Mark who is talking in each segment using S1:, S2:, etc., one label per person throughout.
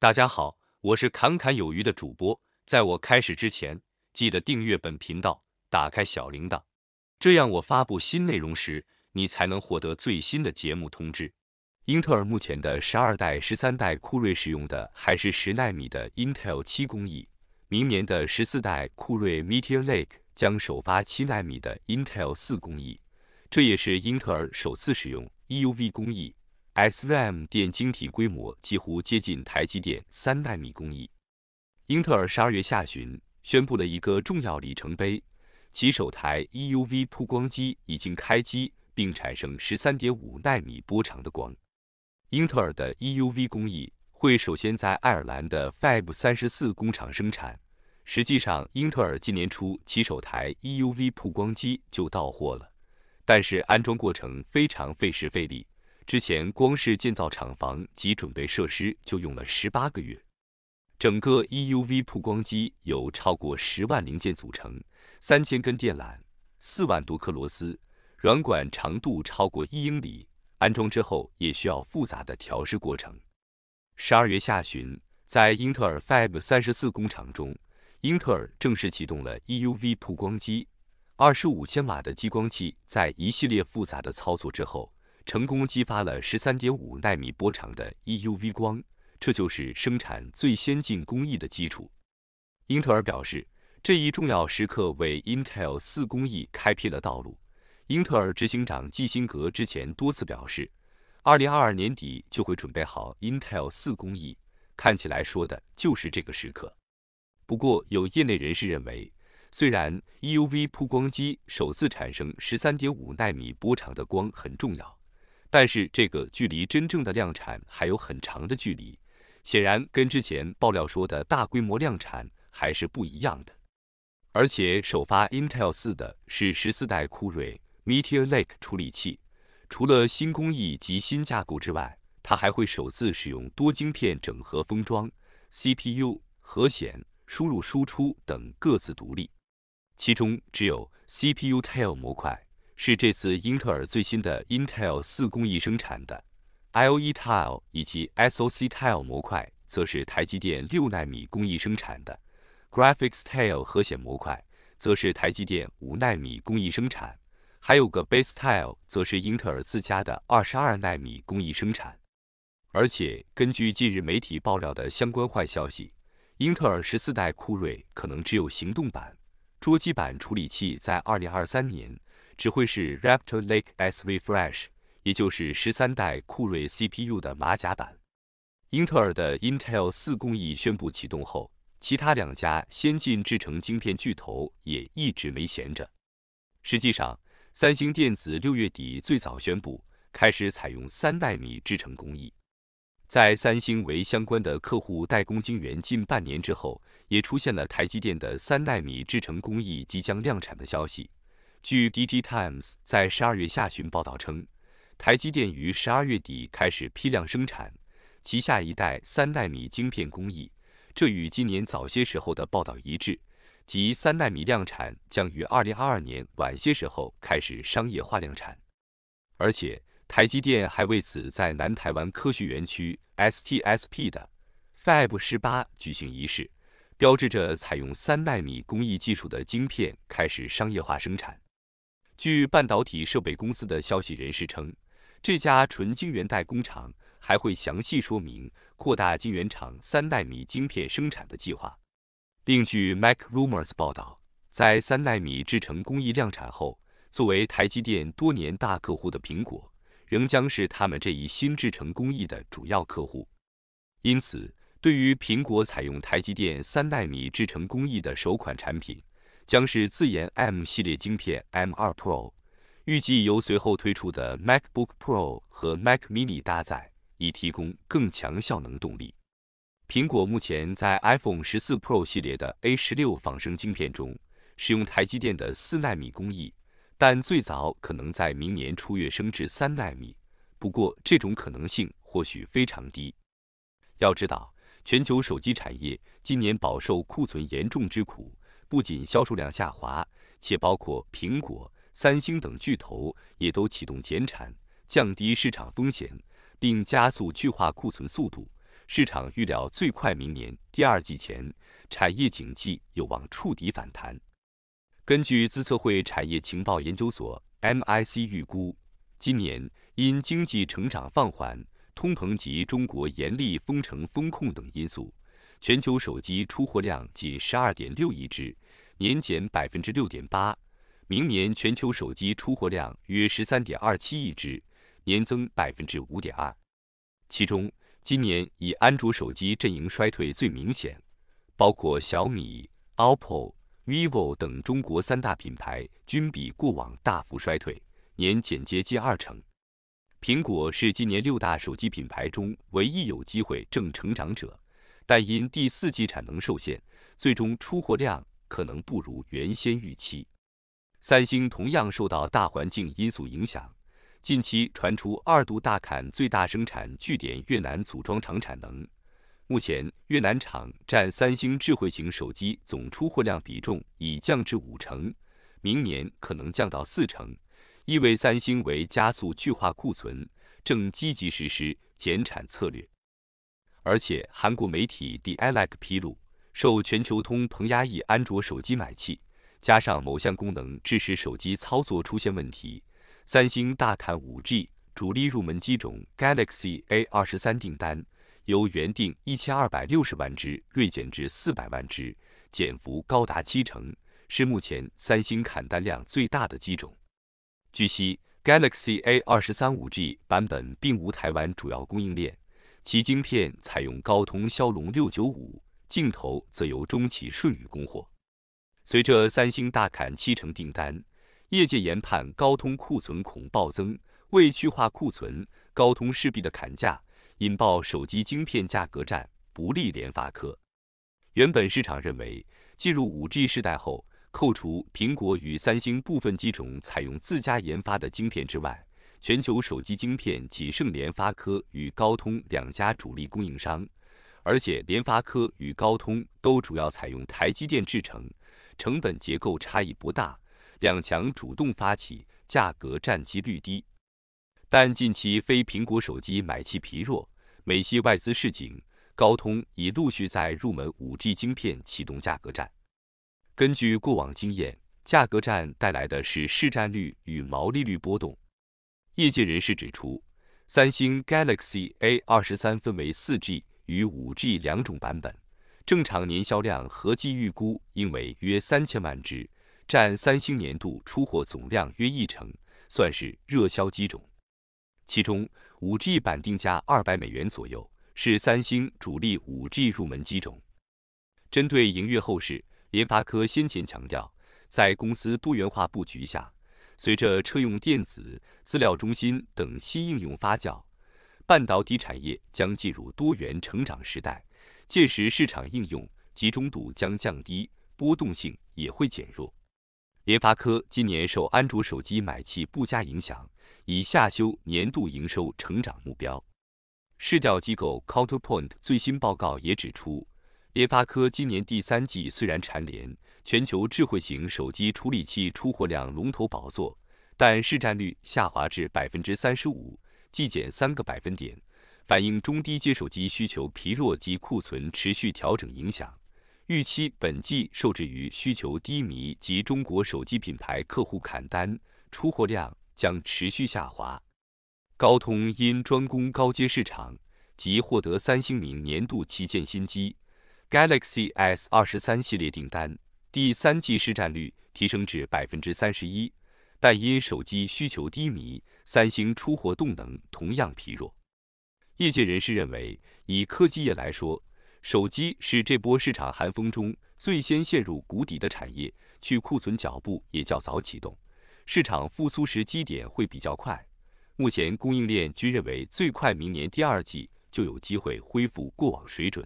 S1: 大家好，我是侃侃有余的主播。在我开始之前，记得订阅本频道，打开小铃铛，这样我发布新内容时，你才能获得最新的节目通知。英特尔目前的十二代、十三代酷睿使用的还是十纳米的 Intel 七工艺，明年的十四代酷睿 Meteor Lake 将首发七纳米的 Intel 四工艺，这也是英特尔首次使用 EUV 工艺。s v m 电晶体规模几乎接近台积电三纳米工艺。英特尔十二月下旬宣布了一个重要里程碑，其首台 EUV 曝光机已经开机，并产生十三点五纳米波长的光。英特尔的 EUV 工艺会首先在爱尔兰的 Fab 三十四工厂生产。实际上，英特尔今年初其首台 EUV 曝光机就到货了，但是安装过程非常费时费力。之前光是建造厂房及准备设施就用了十八个月。整个 EUV 曝光机有超过十万零件组成，三千根电缆，四万多颗螺丝，软管长度超过一英里。安装之后也需要复杂的调试过程。十二月下旬，在英特尔 Fab 三十四工厂中，英特尔正式启动了 EUV 曝光机。二十五千瓦的激光器在一系列复杂的操作之后。成功激发了十三点五纳米波长的 EUV 光，这就是生产最先进工艺的基础。英特尔表示，这一重要时刻为 Intel 四工艺开辟了道路。英特尔执行长基辛格之前多次表示，二零二二年底就会准备好 Intel 四工艺，看起来说的就是这个时刻。不过，有业内人士认为，虽然 EUV 曝光机首次产生十三点五纳米波长的光很重要。但是这个距离真正的量产还有很长的距离，显然跟之前爆料说的大规模量产还是不一样的。而且首发 Intel 四的是十四代酷睿 Meteor Lake 处理器，除了新工艺及新架构之外，它还会首次使用多晶片整合封装，CPU、核显、输入输出等各自独立，其中只有 CPU t a i l 模块。是这次英特尔最新的 Intel 四工艺生产的 IOE Tile 以及 SOC Tile 模块，则是台积电六纳米工艺生产的 Graphics Tile 核显模块，则是台积电五纳米工艺生产，还有个 Base Tile，则是英特尔自家的二十二纳米工艺生产。而且根据近日媒体爆料的相关坏消息，英特尔十四代酷睿可能只有行动版、桌机版处理器在二零二三年。只会是 Raptor Lake S Refresh，也就是十三代酷睿 CPU 的马甲版。英特尔的 Intel 四工艺宣布启动后，其他两家先进制成晶片巨头也一直没闲着。实际上，三星电子六月底最早宣布开始采用三纳米制成工艺。在三星为相关的客户代工晶圆近半年之后，也出现了台积电的三纳米制成工艺即将量产的消息。据 DT Times 在十二月下旬报道称，台积电于十二月底开始批量生产其下一代三纳米晶片工艺，这与今年早些时候的报道一致，即三纳米量产将于二零二二年晚些时候开始商业化量产。而且，台积电还为此在南台湾科学园区 STSP 的 Fab 十八举行仪式，标志着采用三纳米工艺技术的晶片开始商业化生产。据半导体设备公司的消息人士称，这家纯晶圆代工厂还会详细说明扩大晶圆厂三纳米晶片生产的计划。另据 MacRumors 报道，在三纳米制程工艺量产后，作为台积电多年大客户的苹果，仍将是他们这一新制程工艺的主要客户。因此，对于苹果采用台积电三纳米制程工艺的首款产品，将是自研 M 系列晶片 M2 Pro，预计由随后推出的 MacBook Pro 和 Mac Mini 搭载，以提供更强效能动力。苹果目前在 iPhone 十四 Pro 系列的 A16 仿生晶片中使用台积电的四纳米工艺，但最早可能在明年初月升至三纳米，不过这种可能性或许非常低。要知道，全球手机产业今年饱受库存严重之苦。不仅销售量下滑，且包括苹果、三星等巨头也都启动减产，降低市场风险，并加速去化库存速度。市场预料最快明年第二季前，产业景气有望触底反弹。根据自策会产业情报研究所 （MIC） 预估，今年因经济成长放缓、通膨及中国严厉封城封控等因素。全球手机出货量仅十二点六亿只，年减百分之六点八。明年全球手机出货量约十三点二七亿只，年增百分之五点二。其中，今年以安卓手机阵营衰退最明显，包括小米、OPPO、vivo 等中国三大品牌均比过往大幅衰退，年减接近二成。苹果是今年六大手机品牌中唯一有机会正成长者。但因第四季产能受限，最终出货量可能不如原先预期。三星同样受到大环境因素影响，近期传出二度大砍最大生产据点越南组装厂产能。目前越南厂占三星智慧型手机总出货量比重已降至五成，明年可能降到四成，意味三星为加速去化库存，正积极实施减产策略。而且，韩国媒体 The e l e c 披露，受全球通彭压益安卓手机买气，加上某项功能致使手机操作出现问题，三星大砍 5G 主力入门机种 Galaxy A23 订单，由原定1260万只锐减至400万只，减幅高达七成，是目前三星砍单量最大的机种。据悉，Galaxy A23 5G 版本并无台湾主要供应链。其晶片采用高通骁龙六九五，镜头则由中企舜宇供货。随着三星大砍七成订单，业界研判高通库存恐暴增，为去化库存，高通势必的砍价，引爆手机晶片价格战，不利联发科。原本市场认为，进入五 G 时代后，扣除苹果与三星部分机种采用自家研发的晶片之外，全球手机晶片仅剩联发科与高通两家主力供应商，而且联发科与高通都主要采用台积电制成，成本结构差异不大。两强主动发起价格战几率低，但近期非苹果手机买气疲弱，美系外资市井，高通已陆续在入门五 G 晶片启动价格战。根据过往经验，价格战带来的是市占率与毛利率波动。业界人士指出，三星 Galaxy A 二十三分为 4G 与 5G 两种版本，正常年销量合计预估应为约三千万只，占三星年度出货总量约一成，算是热销机种。其中 5G 版定价二百美元左右，是三星主力 5G 入门机种。针对营运后市，联发科先前强调，在公司多元化布局下。随着车用电子资料中心等新应用发酵，半导体产业将进入多元成长时代。届时，市场应用集中度将降低，波动性也会减弱。联发科今年受安卓手机买气不佳影响，以下修年度营收成长目标。市调机构 Counterpoint 最新报告也指出，联发科今年第三季虽然蝉联全球智慧型手机处理器出货量龙头宝座，但市占率下滑至百分之三十五，季减三个百分点，反映中低阶手机需求疲弱及库存持续调整影响。预期本季受制于需求低迷及中国手机品牌客户砍单，出货量将持续下滑。高通因专攻高阶市场即获得三星明年度旗舰新机 Galaxy S 二十三系列订单。第三季市占率提升至百分之三十一，但因手机需求低迷，三星出货动能同样疲弱。业界人士认为，以科技业来说，手机是这波市场寒风中最先陷入谷底的产业，去库存脚步也较早启动，市场复苏时机点会比较快。目前供应链均认为，最快明年第二季就有机会恢复过往水准。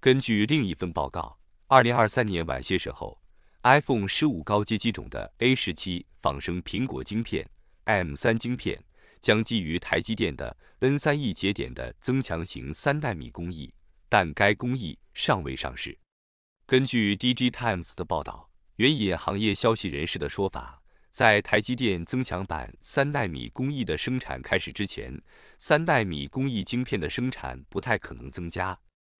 S1: 根据另一份报告。二零二三年晚些时候，iPhone 十五高阶机种的 A 十七仿生苹果晶片 M 三晶片将基于台积电的 N 三 E 节点的增强型三纳米工艺，但该工艺尚未上市。根据 D g Times 的报道，援引行业消息人士的说法，在台积电增强版三纳米工艺的生产开始之前，三纳米工艺晶片的生产不太可能增加。